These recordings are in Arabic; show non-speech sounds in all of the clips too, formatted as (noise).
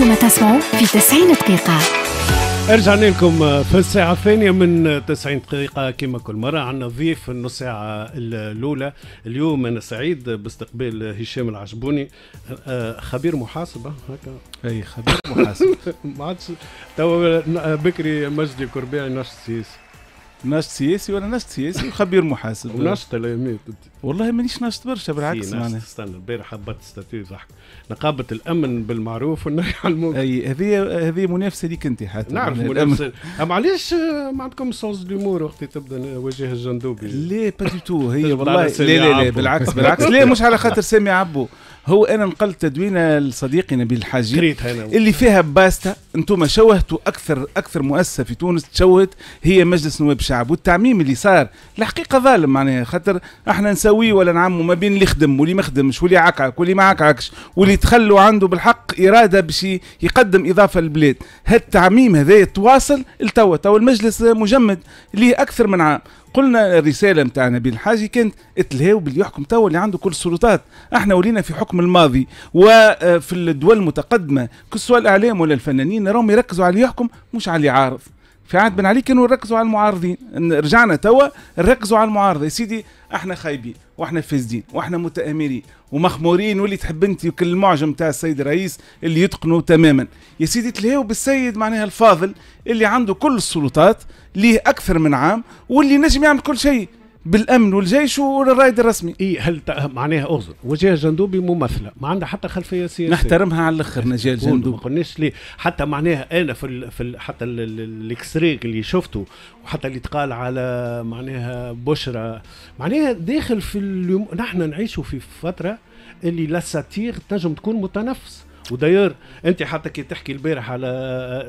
أنتم تسمعوا في 90 دقيقة رجعنا لكم في الساعة الثانية من 90 دقيقة كما كل مرة عندنا ضيف في النص ساعة الأولى اليوم أنا سعيد باستقبال هشام العجبوني آه، خبير محاسبة هكا أي خبير محاسبة (laughs) ما عادش توا بكري مجدي كربيعي نشط سياسي نشط سياسي ولا نشط سياسي وخبير محاسب ونشط الأيامات والله مانيش ناشط برشا بالعكس معناها استنى البارح هبطت ستاتيو ضحك نقابه الامن بالمعروف والنهي عن المنكر اي هذه هذه منافسه ليك انت حتى نعرف يعني منافسه اما علاش ما عندكم سونس ديمور وقت تبدا وجه الجندوبي لا با تو هي والله لا لا لا بالعكس بالعكس لا مش على خاطر سامي عبو هو انا نقلت تدوينه لصديقي نبيل الحاجي اللي فيها باستا انتم شوهتوا اكثر اكثر مؤسسه في تونس تشوهت هي مجلس نواب الشعب والتعميم اللي صار الحقيقه ظالم معناها خاطر احنا نسوي وي ولا نعمه ما بين اللي خدم واللي ما خدمش واللي عكعك واللي ما عكعكش واللي تخلوا عنده بالحق اراده باش يقدم اضافه للبلاد هالتعميم هذا تواصل لتوا تو المجلس مجمد ليه اكثر من عام قلنا الرساله نتاع نبيل الحاجي كانت اتلهاو باللي يحكم توا اللي عنده كل السلطات احنا ولينا في حكم الماضي وفي آه، الدول المتقدمه كسوا الاعلام ولا الفنانين راهم يركزوا على اللي يحكم مش على اللي عارف في عهد بن علي كانوا يركزوا على المعارضين رجعنا توا نركزوا على المعارضه يا سيدي احنا خايبين واحنا فاسدين واحنا متامرين ومخمورين واللي تحب انت وكل المعجم تاع السيد الرئيس اللي يتقنوا تماما يا سيدي تلهيو بالسيد معناها الفاضل اللي عنده كل السلطات ليه اكثر من عام واللي نجم يعمل كل شيء بالامن والجيش والرايد الرسمي اي هل معناها اغزر وجيه جندوبي ممثله ما عندها حتى خلفيه سياسيه نحترمها على الاخر نجاه الجندوبي ما قلناش ليه حتى معناها انا في ال في ال حتى الاكسريك اللي شفته وحتى اللي تقال على معناها بشرى معناها داخل في اليوم نحن نعيشوا في فتره اللي لا ساتير تنجم تكون متنفس ودير انت حتى كي تحكي البارح على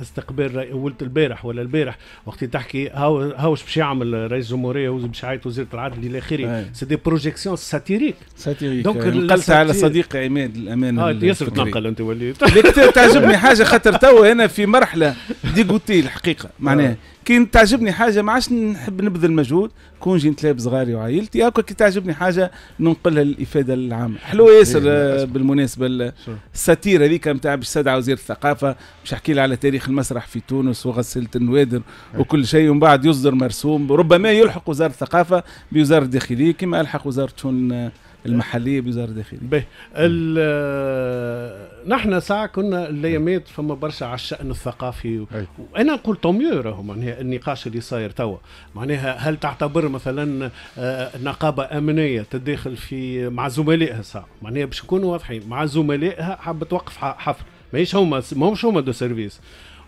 استقبال ولد البارح ولا البارح وقت تحكي هاو هاوش باش يعمل رئيس الجمهوريه باش يعيط وزيره العدل الى اخره سي دي بروجيكسيون ساتيريك ساتيريك دونك نقلت على صديقي عماد الامانه آه ياسر تنقل انت وليت (laughs) تعجبني (laughs) حاجه خاطر تو انا في مرحله ديغوتي الحقيقه معناها آه. كي تعجبني حاجه ما عادش نحب نبذل مجهود كون جيت نتلاعب صغاري وعائلتي هكا كي تعجبني حاجه ننقلها للافاده العامه حلوه ياسر إيه، بالمناسبه الساتيره هذيك نتاع باش تدعى وزير الثقافه باش يحكي على تاريخ المسرح في تونس وغسيله النوادر وكل شيء ومن بعد يصدر مرسوم ربما يلحق وزاره الثقافه بوزاره الداخليه كما الحق وزاره شؤون المحليه بوزاره الداخليه به نحن ساعه كنا الايامات نعم. فما برشا على الشان الثقافي و... وانا نقول طوميو راهو معناها النقاش اللي صاير توا معناها هل تعتبر مثلا آه، نقابه امنيه تدخل في مع زملائها ساعه معناها باش نكونوا واضحين مع زملائها حابه توقف حفل ماهيش هما ماهمش هما دو سيرفيس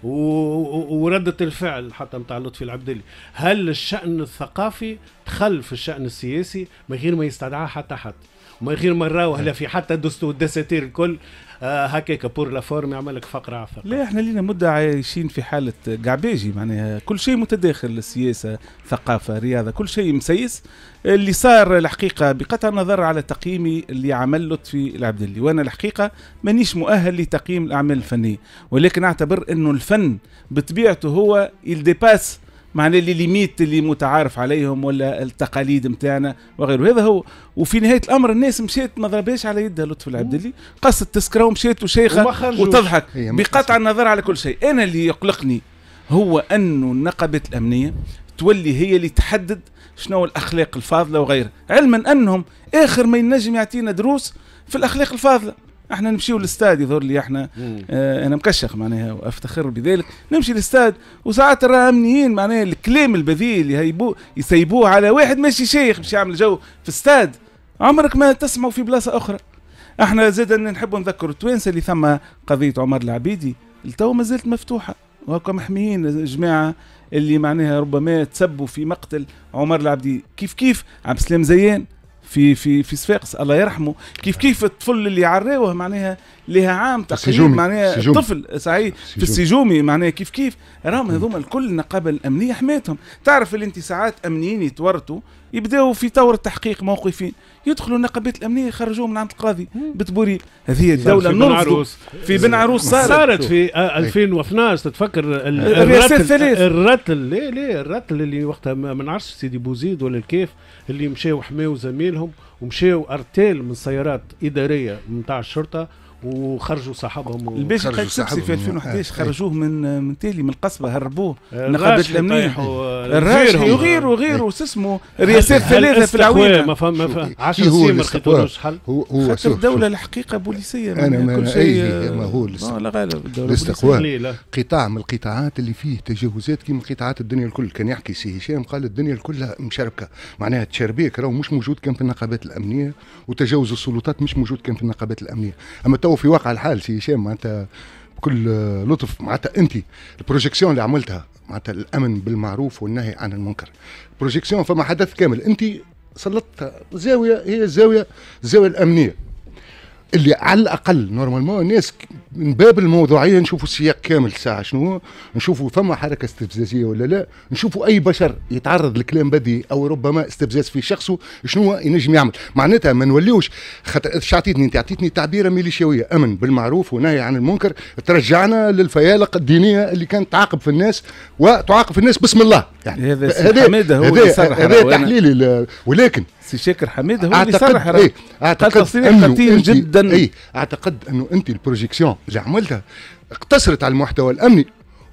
وردة الفعل حتى نتاع لطفي العبدلي هل الشأن الثقافي دخل في الشأن السياسي من غير ما يستدعاه حتى حد من غير ما نراوه لا في حتى الدستور الدساتير الكل آه هكاك بور لا فورم يعمل لك فقره على فقره لا احنا لينا مده عايشين في حاله قعباجي معناها كل شيء متداخل السياسه ثقافه رياضه كل شيء مسيس اللي صار الحقيقه بقطع النظر على تقييمي اللي عمل لطفي العبدلي وانا الحقيقه مانيش مؤهل لتقييم الاعمال الفنيه ولكن اعتبر انه الفن بطبيعته هو الديباس معنى اللي ليميت اللي متعارف عليهم ولا التقاليد نتاعنا وغيره هذا هو وفي نهايه الامر الناس مشات ما ضربهاش على يدها لطف العبد اللي قصت تسكره ومشات وشيخه وتضحك بقطع النظر على كل شيء انا اللي يقلقني هو انه النقابات الامنيه تولي هي اللي تحدد شنو الاخلاق الفاضله وغيرها علما انهم اخر ما ينجم يعطينا دروس في الاخلاق الفاضله احنا نمشيو للاستاد يظهر لي احنا اه انا مكشخ معناها وافتخر بذلك نمشي للاستاد وساعات راه امنيين معناها الكلام البذيء اللي يسيبوه على واحد ماشي شيخ باش يعمل جو في استاد عمرك ما تسمعوا في بلاصه اخرى احنا زاد نحب نذكر التوانسه اللي ثم قضيه عمر العبيدي التو ما زالت مفتوحه وهكا محميين الجماعه اللي معناها ربما تسبوا في مقتل عمر العبدي كيف كيف عبد السلام زيان في في في صفاقس الله يرحمه كيف كيف الطفل اللي عريوه معناها لها عام تقريبا معناها طفل صحيح في السجومي معناها كيف كيف راهم هذوما الكل النقابه الامنيه حماتهم تعرف اللي انت ساعات امنيين يتورطوا يبداو في طور التحقيق موقفين يدخلوا النقابات الامنيه يخرجوهم من عند القاضي بتبوري هذه الدوله عروس في بن عروس صارت صارت في 2012 تتفكر الرياسات الثلاث الرتل لا لا الرتل اللي وقتها ما نعرفش سيدي بوزيد ولا الكيف اللي مشاو حماو زميلهم ومشاو ارتال من سيارات اداريه نتاع الشرطه وخرجوا صاحبهم و... الباشا قايد سبسي في 2011 إيه، إيه. خرجوه من من تالي من القصبه هربوه آه، نقابه الامنيه الراشي وغيره وغيره اسمه رياسات ثلاثه في العوينه ما فهم 10 إيه، سنين ما لقيتولوش حل هو هو حتى الدوله الحقيقه بوليسيه انا يعني ما كل شيء ما آه، هو الاستقواء قطاع من القطاعات اللي فيه تجاوزات كيما قطاعات الدنيا الكل كان يحكي سي هشام قال الدنيا كلها مشاركه معناها تشربيك راهو مش موجود كان في النقابات الامنيه وتجاوز السلطات مش موجود كان في النقابات الامنيه اما تو في واقع الحال سي هشام معناتها بكل لطف معناتها انت البروجيكسيون اللي عملتها معناتها الامن بالمعروف والنهي عن المنكر بروجيكسيون فما حدث كامل انت سلطت زاويه هي الزاويه الزاويه الامنيه اللي على الاقل نورمالمون الناس من باب الموضوعيه نشوفوا السياق كامل الساعه شنو نشوفوا فما حركه استفزازيه ولا لا نشوفوا اي بشر يتعرض لكلام بدي او ربما استفزاز في شخصه شنو ينجم يعمل معناتها ما نوليوش خاطر اش عطيتني انت عطيتني تعبيره ميليشيويه امن بالمعروف ونهي عن المنكر ترجعنا للفيالق الدينيه اللي كانت تعاقب في الناس وتعاقب في الناس بسم الله يعني هذا هذا هو هذا تحليلي ولكن سي شاكر حميد هو اللي صرح ايه اعتقد تصريح قتيل جدا اي اعتقد انه انت البروجيكسيون اللي عملتها اقتصرت على المحتوى الامني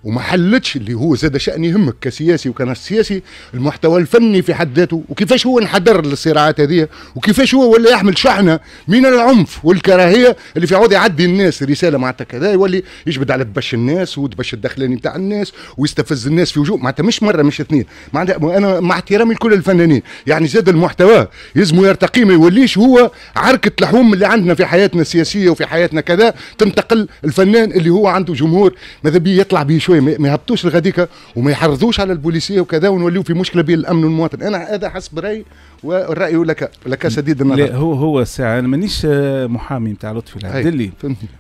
وما حلتش اللي هو زاد شان يهمك كسياسي وكان سياسي المحتوى الفني في حد ذاته وكيفاش هو انحدر للصراعات هذه وكيفاش هو ولا يحمل شحنه من العنف والكراهيه اللي في عوض يعدي الناس رساله معناتها كذا يولي يجبد على دبش الناس ودبش الدخلاني نتاع الناس ويستفز الناس في وجوه معناتها مش مره مش اثنين معناتها انا مع احترامي لكل الفنانين يعني زاد المحتوى يزمو يرتقي ما يوليش هو عركه لحوم اللي عندنا في حياتنا السياسيه وفي حياتنا كذا تنتقل الفنان اللي هو عنده جمهور ماذا بيه يطلع به شويه شوي ما يهبطوش لغاديكا وما يحرضوش على البوليسيه وكذا ونوليو في مشكله بين الامن والمواطن انا هذا حسب رايي والراي لك لك شديد النظر لا هو هو الساعه انا مانيش محامي نتاع لطفي العبدلي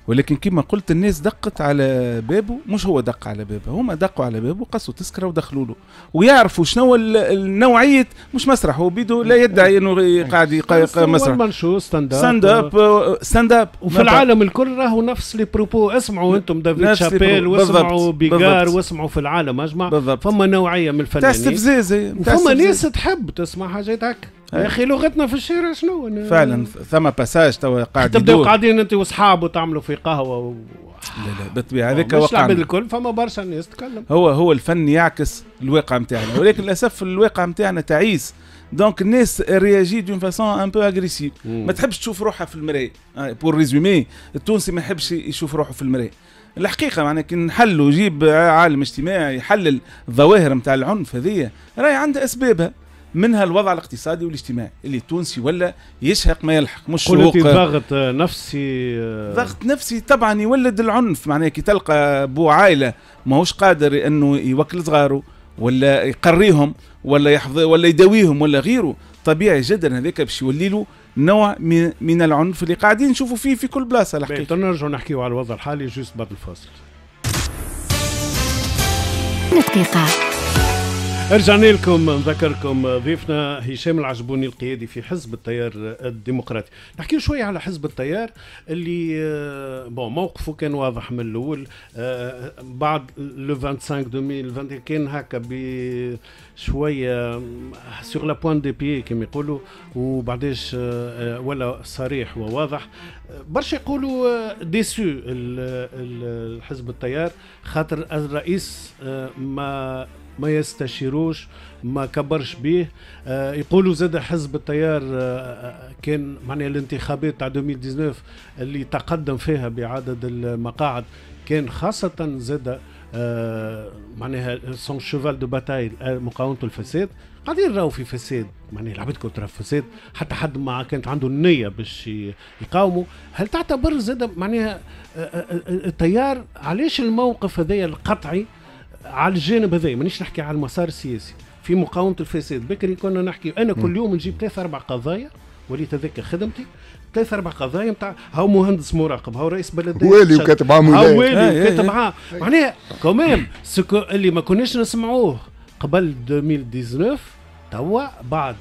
ولكن كما قلت الناس دقت على بابه مش هو دق على بابه هما دقوا على بابه قصوا تسكره ودخلوا له ويعرفوا شنو النوعيه مش مسرح هو بيدو لا يدعي انه قاعد يقا مسرح منشور ستاند اب ستاند اب ستاند اب وفي نعم. العالم الكل راهو نفس لي بروبو اسمعوا انتم دافيد شابيل واسمعوا بيجار واسمعوا في العالم اجمع فما نوعيه من الفنانين تاع استفزاز فما ناس تحب تسمع حاجات هكا يا اخي لغتنا في الشارع شنو فعلا ثم باساج توا قاعد تبداو قاعدين انت واصحاب وتعملوا في قهوه و... لا لا بالطبيعه هذاك واقع آه، مش العباد الكل فما برشا ناس تتكلم هو هو الفن يعكس الواقع نتاعنا ولكن للاسف الواقع نتاعنا تعيس دونك الناس رياجي دون فاسون ان بو اغريسيف ما تحبش تشوف روحها في المرايه بور آه، ريزومي التونسي ما يحبش يشوف روحه في المرايه الحقيقه معناها كي نحلوا جيب عالم اجتماعي يحلل الظواهر نتاع العنف هذه راهي عندها اسبابها منها الوضع الاقتصادي والاجتماعي اللي التونسي ولا يشهق ما يلحق مش ضغط نفسي آه. ضغط نفسي طبعا يولد العنف معناها كي تلقى بو عائله ماهوش قادر انه يوكل صغاره ولا يقريهم ولا يحفظ ولا يداويهم ولا غيره طبيعي جدا هذاك باش يولي له نوع من العنف اللي قاعدين نشوفوا فيه في كل بلاصه الحقيقه. نرجعوا نحكيوا على الوضع الحالي جوست بعد الفاصل. دقيقه رجعنا لكم نذكركم ضيفنا هشام العجبوني القيادي في حزب التيار الديمقراطي نحكي شوية على حزب التيار اللي آه، بون موقفه كان واضح من الاول آه، بعد لو 25 2020 كان هكا بشوية سور لا بوان دي بي كما يقولوا وبعداش آه، ولا صريح وواضح برشا يقولوا ديسو الحزب التيار خاطر الرئيس ما ما يستشيروش ما كبرش بيه آه، يقولوا زاد حزب التيار آه، آه، كان معناها الانتخابات تاع 2019 اللي تقدم فيها بعدد المقاعد كان خاصة زاد معناها سون شوفال دو باتاي مقاومة الفساد قاعدين راهو في فساد معناها لعبت كونترا فساد حتى حد ما كانت عنده النية باش يقاوموا هل تعتبر زاد معناها التيار علاش الموقف هذايا القطعي على الجانب هذا مانيش نحكي على المسار السياسي في مقاومه الفساد بكري كنا نحكي انا كل يوم نجيب ثلاث اربع قضايا وليت هذاك خدمتي ثلاث اربع قضايا نتاع هاو مهندس مراقب هاو رئيس بلديه والي وكاتب معاه هاو والي وكاتب معاه معناها كوميم سكو اللي ما كناش نسمعوه قبل 2019 توا بعد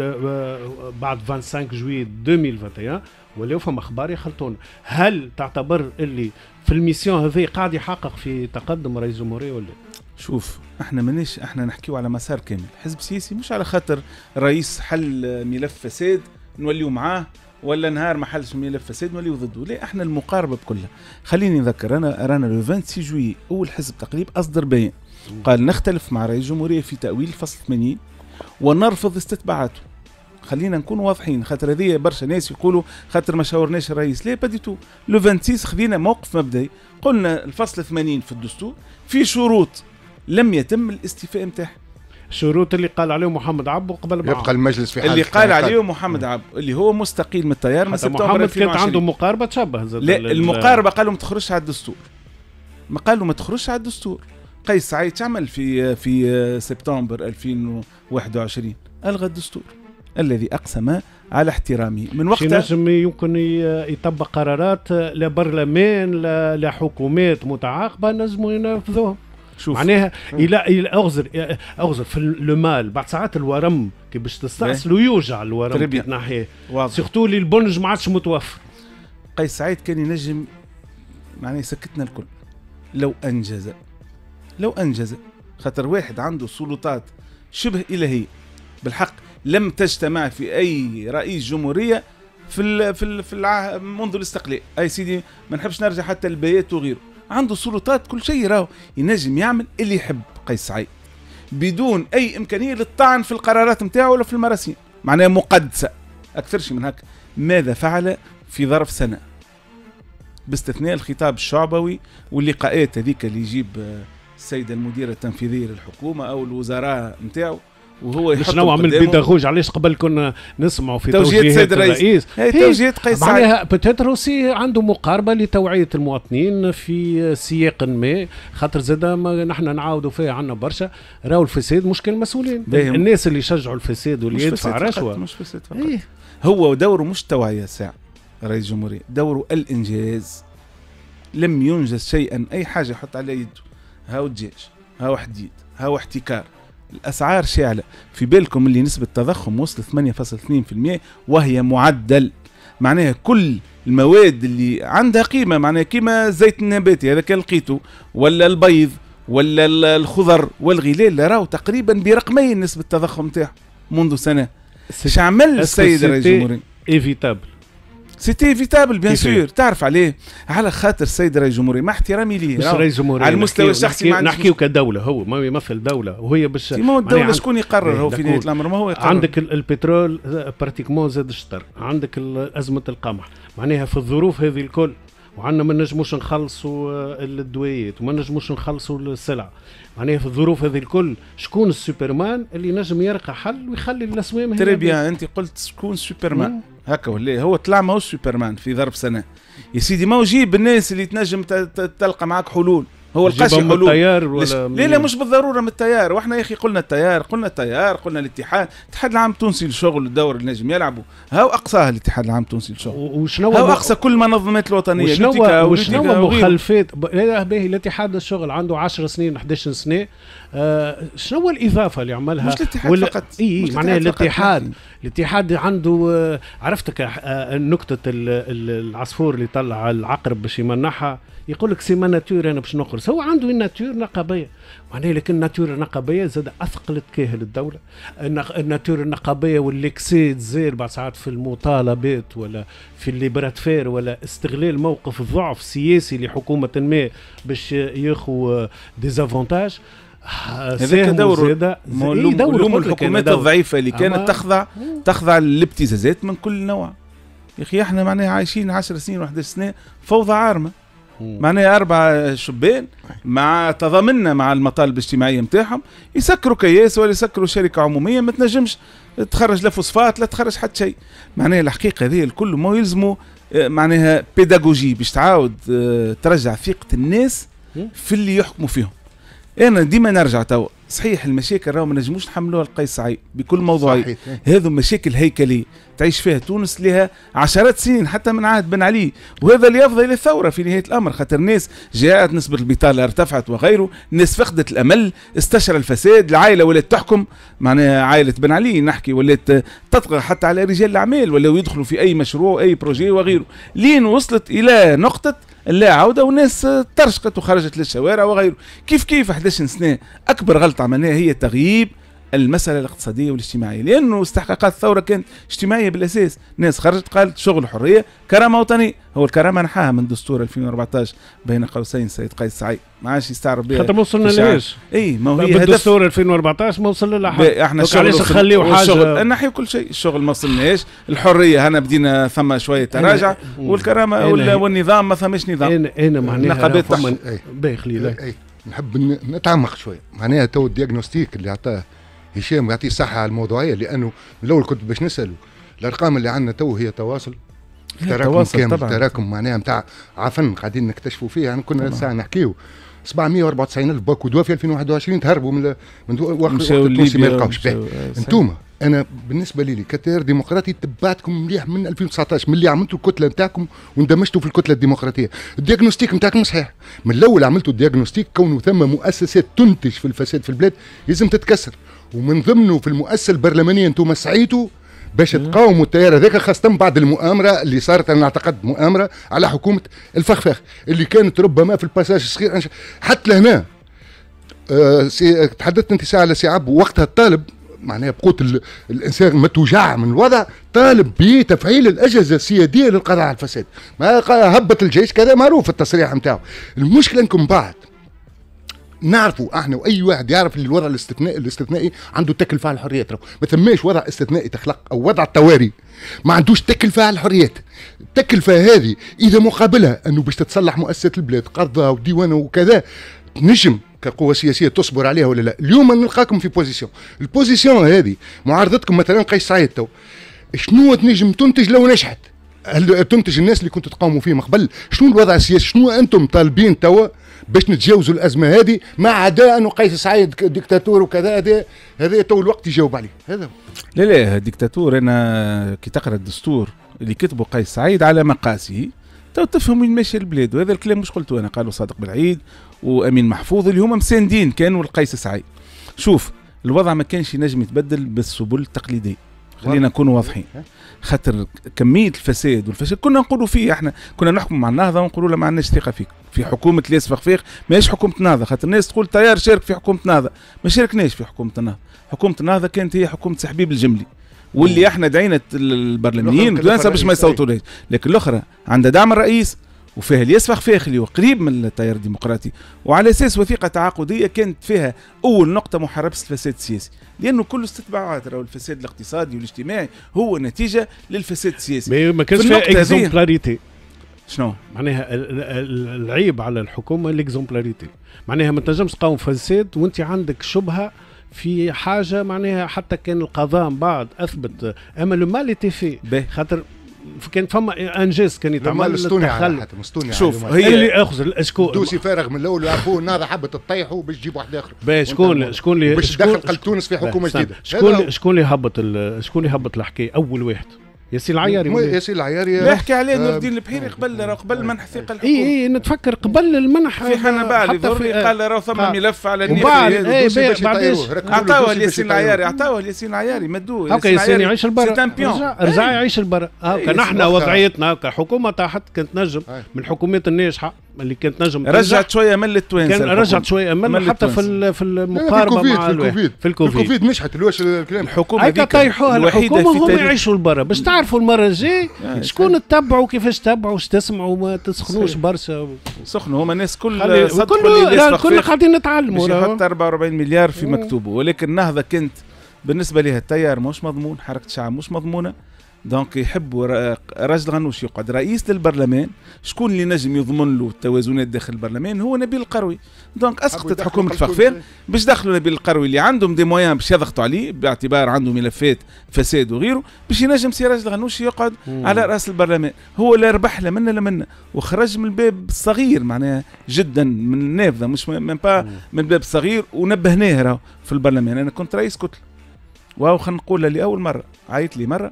آه، بعد 25 جويي 2021 ولا فما اخبار يخلطون هل تعتبر اللي في الميسيون هذه قاعد يحقق في تقدم رئيس جمهوريه ولا شوف احنا مانيش احنا نحكيو على مسار كامل حزب سياسي مش على خاطر رئيس حل ملف فساد نوليو معاه ولا نهار ما حلش ملف فساد نوليو ضده لا احنا المقاربه بكلها خليني نذكر انا رانا لو 26 جوي اول حزب تقريب اصدر بيان قال نختلف مع رئيس الجمهوريه في تاويل فصل 80 ونرفض استتباعاته خلينا نكون واضحين خاطر هذه برشا ناس يقولوا خاطر ما شاورناش الرئيس لا با دي تو لو 26 خذينا موقف مبدئي قلنا الفصل 80 في الدستور في شروط لم يتم الاستيفاء نتاعها الشروط اللي قال عليه محمد عبو قبل يبقى المجلس في حال اللي قال عليه محمد عبو اللي هو مستقيل من التيار من سبتمبر محمد كانت عنده مقاربه تشبه لا المقاربه قالوا ما تخرجش على الدستور ما قالوا ما تخرجش على الدستور قيس سعيد تعمل في في سبتمبر 2021 الغى الدستور الذي أقسم على احترامه من وقتها نجم يمكن يطبق قرارات لا برلمان لا, حكومات متعاقبة نجموا ينفذوهم شوف معناها الى الى اغزر اغزر في المال بعد ساعات الورم كي باش تستعصلوا إيه. يوجع الورم كي تنحيه سيرتو اللي البنج ما عادش متوفر قيس سعيد كان ينجم معناها يسكتنا الكل لو انجز لو انجز خاطر واحد عنده سلطات شبه الهيه بالحق لم تجتمع في أي رئيس جمهورية في الـ في الـ في منذ الاستقلال اي سيدي ما نحبش نرجع حتى البيات وغيره عنده سلطات كل شيء راهو ينجم يعمل اللي يحب قيس سعيد بدون اي امكانيه للطعن في القرارات نتاعو ولا في المراسيم معناها مقدسه اكثر شيء من هكا ماذا فعل في ظرف سنه باستثناء الخطاب الشعبوي واللقاءات هذيك اللي يجيب آه، السيده المديره التنفيذيه للحكومه او الوزراء نتاعو وهو يحط نوع من البيداغوج علاش قبل كنا نسمعوا في توجيهات السيد الرئيس توجيهات قيس سعيد معناها بتاتر عنده مقاربه لتوعيه المواطنين في سياق ما خاطر زاد نحن نعاودوا فيها عندنا برشا راهو الفساد مشكل مسؤولين الناس اللي يشجعوا الفساد واللي يدفع رشوه مش فساد فقط إيه. هو دوره مش توعيه ساعه رئيس الجمهوريه دوره الانجاز لم ينجز شيئا اي حاجه يحط على يده هاو الجيش هاو حديد هاو احتكار الأسعار شاعلة في بالكم اللي نسبة التضخم وصل 8.2% وهي معدل معناها كل المواد اللي عندها قيمة معناها كيما الزيت النباتي هذاك لقيته ولا البيض ولا الخضر والغلال راهو تقريبا برقمين نسبة التضخم تاعه منذ سنة شعمل السيد رئيس الجمهورية ايفيتابل سيتي فيتابل بيان سور تعرف عليه على خاطر السيد رئيس الجمهوريه مع احترامي ليه مش رئيس الجمهورية على المستوى الشخصي ما نحكيو كدوله هو ما يمثل دوله وهي باش ما هو الدوله شكون يقرر هو إيه، في نهايه الامر ما هو يقرر عندك البترول براتيكمون آه، زاد الشطر عندك ازمه القمح معناها في الظروف هذه الكل وعندنا ما نجموش نخلصوا آه، الدويات وما نجموش نخلصوا السلع معناها في الظروف هذه الكل شكون السوبرمان اللي نجم يرقى حل ويخلي الاسوام تري بيان انت قلت شكون سوبرمان هكا ولا إيه؟ هو طلع ماهوش سوبرمان في ظرف سنه يا سيدي ما جيب الناس اللي تنجم تلقى معاك حلول هو القاسي من التيار ولا ليه لا مش بالضروره من التيار واحنا يا اخي قلنا التيار قلنا التيار قلنا الاتحاد الاتحاد العام التونسي للشغل الدور اللي نجم يلعبوا هاو اقصاها الاتحاد العام التونسي للشغل وشنو هاو اقصى كل المنظمات الوطنيه وشنو وشنو مخلفات باهي الاتحاد للشغل عنده 10 سنين 11 سنه آه، شنو شنو الاضافه اللي عملها مش الاتحاد وال... فقط اي معناها الاتحاد يعني. الاتحاد عنده آه، عرفتك نكته آه، نقطه العصفور اللي طلع العقرب باش يمنحها يقول لك سي ما ناتور انا باش نقرص هو عنده الناتور نقابيه معناها لكن الناتور النقابيه زاد اثقلت كاهل الدوله الناتور النقابيه والليكسيد زير بعض ساعات في المطالبات ولا في الليبرات فير ولا استغلال موقف ضعف سياسي لحكومه ما باش ياخو ديزافونتاج هذاك دور إيه، لوم الحكومات الضعيفه اللي كانت تخضع تخضع للابتزازات من كل نوع يا اخي احنا معناها عايشين 10 سنين و11 سنه فوضى عارمه معناها أربعة شبان مع تضامنا مع المطالب الاجتماعية نتاعهم يسكروا كياس ولا يسكروا شركة عمومية ما تنجمش تخرج لا فوسفات لا تخرج حتى شيء معناها الحقيقة هذه الكل ما يلزموا آه، معناها بيداغوجي باش تعاود آه، ترجع ثقة الناس في اللي يحكموا فيهم انا ديما نرجع توا صحيح المشاكل راهو ما نجموش نحملوها لقيس سعيد بكل موضوعية هذو مشاكل هيكلية تعيش فيها تونس لها عشرات سنين حتى من عهد بن علي وهذا اللي يفضي للثورة في نهاية الأمر خاطر الناس جاءت نسبة البطالة ارتفعت وغيره الناس فقدت الأمل استشر الفساد العائلة ولات تحكم معناها عائلة بن علي نحكي ولات تطغى حتى على رجال الأعمال ولاو يدخلوا في أي مشروع أي بروجي وغيره لين وصلت إلى نقطة لا عودة والناس ترشقت وخرجت للشوارع وغيره كيف كيف 11 سنة أكبر غلطة عملناها هي تغييب المسألة الاقتصادية والاجتماعية لأنه استحقاقات الثورة كانت اجتماعية بالأساس ناس خرجت قالت شغل حرية كرامة وطنية هو الكرامة نحاها من دستور 2014 بين قوسين سيد قيس سعيد ما عادش يستعرض بها خاطر ما وصلنا لهاش اي ما هو هي بالدستور 2014 ما وصلنا لها احنا الشغل علاش نخليو حاجه نحيو كل شيء الشغل ما وصلناش الحريه هنا بدينا ثم شويه تراجع والكرامه والنظام ما ثماش نظام انا اي معناها نقابات باهي نحب نتعمق شويه معناها تو الدياغنوستيك اللي عطاه هشام يعطيه صحه على الموضوعيه لانه الاول كنت باش نساله الارقام اللي عندنا تو هي تواصل تراكم كامل تراكم معناها نتاع عفن قاعدين نكتشفوا فيه يعني كنا ساعه نحكيو 794 الف باكو دوا في 2021 تهربوا من من وقت التونسي ما يلقاوش آه، انتوما انا بالنسبه لي كتيار ديمقراطي تبعتكم مليح من 2019 من اللي عملتوا الكتله نتاعكم واندمجتوا في الكتله الديمقراطيه الدياغنوستيك نتاعكم صحيح من الاول عملتوا الدياغنوستيك كونه ثم مؤسسات تنتج في الفساد في البلاد لازم تتكسر ومن ضمنه في المؤسسه البرلمانيه انتم سعيتوا باش تقاوموا التيار هذاك خاصة بعد المؤامرة اللي صارت أنا أعتقد مؤامرة على حكومة الفخفاخ اللي كانت ربما في الباساج الصغير حتى لهنا أه تحدثت أنت ساعة على سي وقتها الطالب معناها بقوة الإنسان متوجع من الوضع طالب بتفعيل الأجهزة السيادية للقضاء على الفساد ما هبت الجيش كذا معروف التصريح نتاعو المشكلة أنكم بعد نعرفوا احنا واي واحد يعرف اللي الوضع الاستثنائي الاستثنائي عنده تكل على الحريات ما ثماش وضع استثنائي تخلق او وضع الطوارئ ما عندوش تكل على الحريات التكلفه هذه اذا مقابلها انه باش تتصلح مؤسسه البلاد قرضها وديوانه وكذا نجم كقوة سياسية تصبر عليها ولا لا اليوم نلقاكم في بوزيسيون البوزيسيون هذه معارضتكم مثلا قيس سعيد تو شنو تنجم تنتج لو نجحت هل تنتج الناس اللي كنتوا تقاوموا فيهم قبل شنو الوضع السياسي شنو انتم طالبين توا باش نتجاوزوا الازمه هذه ما عدا انه قيس سعيد ديكتاتور وكذا هذا هذا تو الوقت يجاوب عليه هذا لا لا ديكتاتور انا كي تقرا الدستور اللي كتبه قيس سعيد على مقاسه تو تفهم وين ماشي البلاد وهذا الكلام مش قلته انا قالوا صادق بالعيد وامين محفوظ اللي هما مساندين كانوا لقيس سعيد شوف الوضع ما كانش ينجم يتبدل بالسبل التقليديه خلينا نكونوا واضحين خاطر كميه الفساد والفساد كنا نقولوا فيه احنا كنا نحكم مع النهضه ونقولوا لها ما عندناش ثقه فيك في حكومه الياس فخفيخ ماهيش حكومه نهضه خاطر الناس تقول تيار شارك في حكومه نهضه ما شاركناش في حكومه النهضه حكومه النهضه كانت هي حكومه سحبيب الجملي واللي احنا دعينا البرلمانيين باش ما يصوتولهاش لكن الاخرى عندها دعم الرئيس وفيها فيها خلي وقريب من التيار الديمقراطي وعلى اساس وثيقه تعاقديه كانت فيها اول نقطه محاربه الفساد السياسي لانه كل استطباعات راهو الفساد الاقتصادي والاجتماعي هو نتيجه للفساد السياسي ما كانش فيها اكزومبلاريتي شنو؟ معناها العيب على الحكومه الاكزومبلاريتي معناها ما تنجمش تقاوم فساد وانت عندك شبهه في حاجه معناها حتى كان القضاء من بعد اثبت اما لو مال تي خاطر كان فما انجاز كان يتعمل الاستوني على استوني شوف هي اللي اخذ شكون التونسي فارغ من الاول وعرفوه النهضه حبت تطيحوا باش تجيب واحد اخر باهي شكون شكون اللي باش تدخل تونس في حكومه جديده شكون شكون اللي هبط شكون اللي هبط الحكايه اول واحد ياسين العياري إيه؟ ياسين العياري نحكي عليه آه، نور الدين البحيري قبل قبل آه. منح ثقه الحكومه اي اي نتفكر قبل المنح في حنبالي آه، ضروري قال راه ثم ملف على النيابه عطاوه لياسين العياري عطاوه لياسين العياري مدوه هكا ياسين يعيش البر رجع يعيش البر إيه، نحن وضعيتنا كحكومه تحت كنت نجم من الحكومات الناجحه اللي كانت نجم رجعت شويه ملت التوانسه كان رجعت شويه ملت حتى في في المقاربه مع في الكوفيد في الكوفيد, الكوفيد نجحت الواش الكلام الحكومه هكا طيحوها الحكومه هم يعيشوا لبرا باش تعرفوا المره الجاي آه، شكون تتبعوا كيفاش تتبعوا واش تسمعوا ما تسخنوش برشا سخنوا هما الناس كل يعني كل كل قاعدين نتعلموا يحط 44 مليار في آه. مكتوبه ولكن النهضه كانت بالنسبه لها التيار مش مضمون حركه الشعب مش مضمونه دونك يحبوا راجل غنوش يقعد رئيس للبرلمان شكون اللي نجم يضمن له التوازنات داخل البرلمان هو نبيل القروي دونك اسقطت حكومه فخفان باش دخلوا نبيل القروي اللي عندهم دي مويان باش يضغطوا عليه باعتبار عنده ملفات فساد وغيره باش ينجم سي راجل غنوش يقعد مم. على راس البرلمان هو لا ربح لا منا لا منا وخرج من الباب الصغير معناها جدا من النافذه مش من با من الباب الصغير ونبهناه في البرلمان انا كنت رئيس كتله واو خلينا نقولها لاول مره عيط لي مره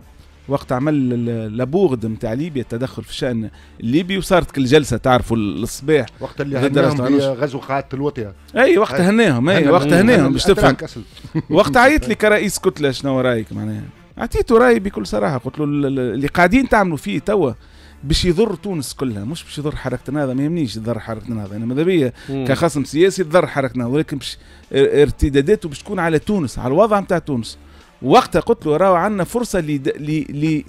وقت عمل لابورد نتاع ليبيا التدخل في الشان الليبي وصارت كل جلسه تعرفوا الصباح وقت اللي هناهم غزو قاعده الوطيه اي وقت هناهم اي وقت هناهم باش تفهم (laughs) وقت عيط لي كرئيس كتله شنو رايك معناها عطيته رايي بكل صراحه قلت له اللي قاعدين تعملوا فيه توا باش يضر تونس كلها مش باش يضر حركتنا هذا ما يهمنيش يضر حركتنا هذا انا ماذا بيا كخصم سياسي تضر حركتنا ولكن باش ارتداداته باش تكون على تونس على الوضع نتاع تونس وقتها قلت له راهو عندنا فرصه ل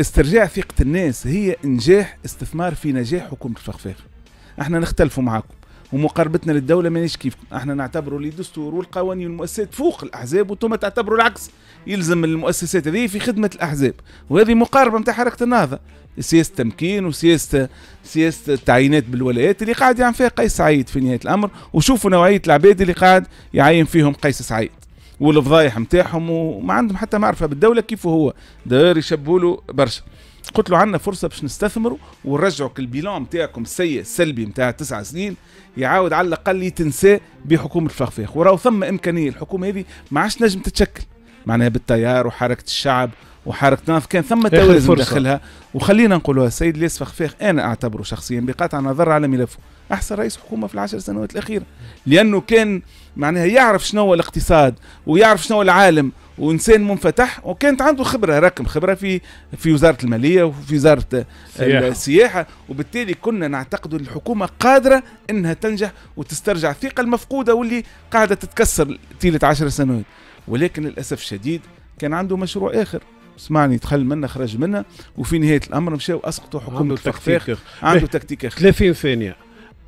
استرجاع ثقة الناس هي نجاح استثمار في نجاح حكومة الفخفاخ احنا نختلفوا معاكم ومقاربتنا للدولة مانيش كيفكم احنا نعتبروا دستور والقوانين والمؤسسات فوق الأحزاب وانتم تعتبروا العكس يلزم المؤسسات هذه في خدمة الأحزاب وهذه مقاربة نتاع حركة النهضة سياسة التمكين وسياسة سياسة التعيينات بالولايات اللي قاعد يعمل فيها قيس سعيد في نهاية الأمر وشوفوا نوعية العباد اللي قاعد يعين فيهم قيس سعيد والفضايح نتاعهم وما عندهم حتى معرفه بالدوله كيف هو داير يشبهوا له برشا قلت له عندنا فرصه باش نستثمروا ونرجعوا البيلون نتاعكم السيء السلبي نتاع تسع سنين يعاود على الاقل يتنسى بحكومه الفخفاخ وراو ثم امكانيه الحكومه هذه ما عادش نجم تتشكل معناها بالتيار وحركه الشعب وحركه ناف كان ثم توازن داخلها وخلينا نقولوها السيد ليس فخفاخ انا اعتبره شخصيا بقطع نظر على ملفه احسن رئيس حكومه في العشر سنوات الاخيره لانه كان معناها يعرف شنو هو الاقتصاد ويعرف شنو هو العالم وانسان منفتح وكانت عنده خبره راكم خبره في في وزاره الماليه وفي وزاره سياحة. السياحه وبالتالي كنا نعتقد الحكومه قادره انها تنجح وتسترجع الثقه المفقوده واللي قاعده تتكسر طيله عشر سنوات ولكن للاسف الشديد كان عنده مشروع اخر اسمعني دخل منا خرج منا وفي نهايه الامر مشاو اسقطوا حكومه تكتيك عنده تكتيك 30 ثانيه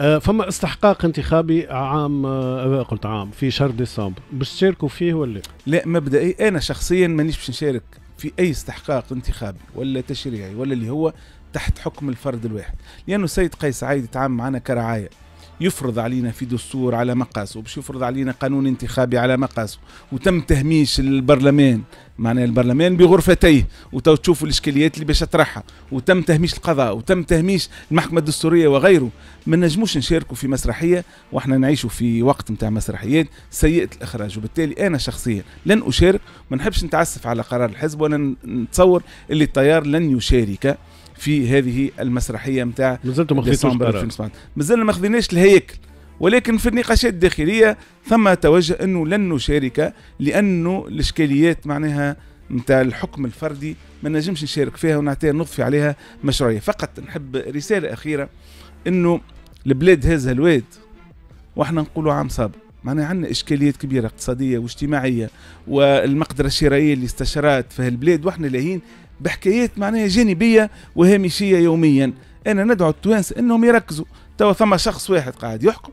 آه، فما استحقاق انتخابي عام آه، قلت عام في شهر ديسمبر باش تشاركوا فيه ولا لا مبدئي انا شخصيا مانيش باش نشارك في اي استحقاق انتخابي ولا تشريعي ولا اللي هو تحت حكم الفرد الواحد لانه السيد قيس عايد يتعامل معنا كرعايه يفرض علينا في دستور على مقاسه باش يفرض علينا قانون انتخابي على مقاسه وتم تهميش البرلمان معناه البرلمان بغرفتيه وتو تشوفوا الاشكاليات اللي باش تطرحها وتم تهميش القضاء وتم تهميش المحكمه الدستوريه وغيره ما نجموش نشاركوا في مسرحيه واحنا نعيشوا في وقت نتاع مسرحيات سيئه الاخراج وبالتالي انا شخصيا لن اشارك ما نحبش نتعسف على قرار الحزب ولا نتصور اللي التيار لن يشارك في هذه المسرحيه نتاع مازلتوا ماخذينش مازلنا ما خذيناش الهيكل ولكن في النقاشات الداخليه ثم توجه انه لن نشارك لانه الاشكاليات معناها نتاع الحكم الفردي ما نجمش نشارك فيها ونعطيها نضفي عليها مشروعيه فقط نحب رساله اخيره انه البلاد هازها الواد واحنا نقولوا عام سابق معناها عندنا اشكاليات كبيره اقتصاديه واجتماعيه والمقدره الشرائيه اللي استشرات في البلاد واحنا لاهين بحكايات معناها جانبيه وهامشيه يوميا انا ندعو التوانسه انهم يركزوا توا ثم شخص واحد قاعد يحكم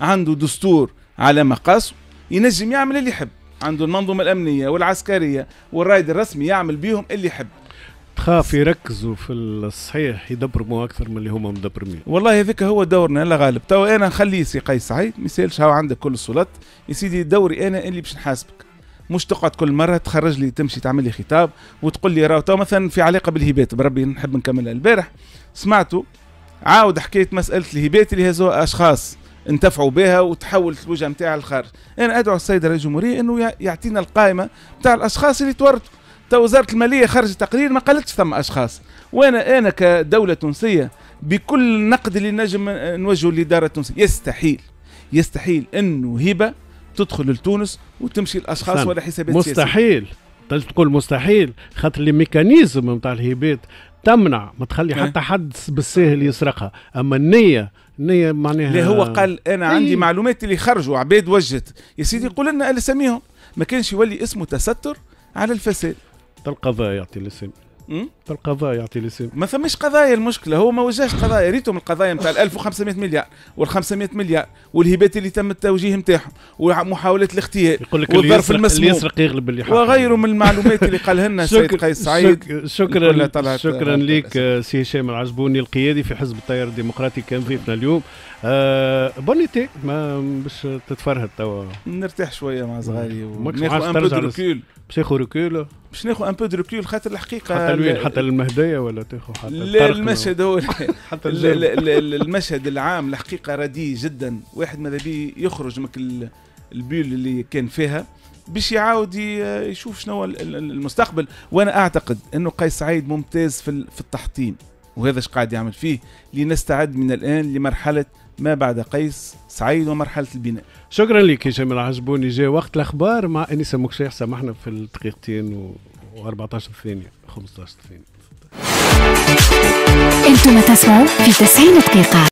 عنده دستور على مقاس ينجم يعمل اللي يحب عنده المنظومه الامنيه والعسكريه والرايد الرسمي يعمل بيهم اللي يحب تخاف يركزوا في الصحيح يدبرموا اكثر من اللي هما مدبرمين والله هذاك هو دورنا لا غالب تو انا نخليه سي قيس سعيد ما يسالش هو عندك كل السلطات يا سيدي دوري انا اللي باش نحاسبك مش تقعد كل مره تخرج لي تمشي تعمل لي خطاب وتقول لي راهو مثلا في علاقه بالهبات بربي نحب نكملها البارح سمعته عاود حكيت مساله الهبات اللي هزو اشخاص انتفعوا بها وتحولت الوجهه نتاعها للخارج انا ادعو السيد رئيس الجمهوريه انه يعطينا القائمه نتاع الاشخاص اللي تورطوا تو وزاره الماليه خرجت تقرير ما قالتش ثم اشخاص وانا انا كدوله تونسيه بكل النقد اللي نجم نوجهه للاداره التونسيه يستحيل يستحيل انه هبه تدخل لتونس وتمشي الاشخاص ولا حسابات مستحيل سياسية. تقول مستحيل خاطر لي ميكانيزم نتاع الهبات تمنع ما تخلي إيه. حتى حد بالساهل يسرقها اما النيه النيه معناها لا هو قال انا عندي إيه. عندي معلومات اللي خرجوا عباد وجت يا سيدي قول لنا اساميهم ما كانش يولي اسمه تستر على الفساد تلقى ضايع يعطي لسان فالقضاء يعطي لسبب ما ثماش قضايا المشكله هو ما وجهش قضايا ريتهم القضايا نتاع 1500 مليار وال 500 مليار والهبات اللي تم التوجيه نتاعهم ومحاولات الاغتيال يقول لك والظرف المسموح اللي يسرق يغلب اللي يحقق وغيره من المعلومات اللي قالها لنا السيد قيس سعيد شكرا شكرا لك سي هشام العجبوني القيادي في حزب التيار الديمقراطي كان ضيفنا اليوم آه بونيتي ما باش تتفرهد توا نرتاح شويه مع صغاري وناخذ ان بو باش ياخذ ركول باش ناخذ ان بو دو ريكول خاطر الحقيقه حتى الوين حتى للمهديه ولا تاخذ حتى المشهد هو (laughs) حتى المشهد العام الحقيقه رديء جدا واحد ماذا بيه يخرج من البيول اللي كان فيها باش يعاود يشوف شنو المستقبل وانا اعتقد انه قيس سعيد ممتاز في التحطيم وهذا ايش قاعد يعمل فيه لنستعد من الآن لمرحلة ما بعد قيس سعيد ومرحلة البناء شكرا لك يا جمال عجبوني جاء وقت الأخبار مع أنيسة مكشيح سمحنا في الدقيقتين و14 ثانية 15 ثانية انتم تسمعوا في 90 دقيقة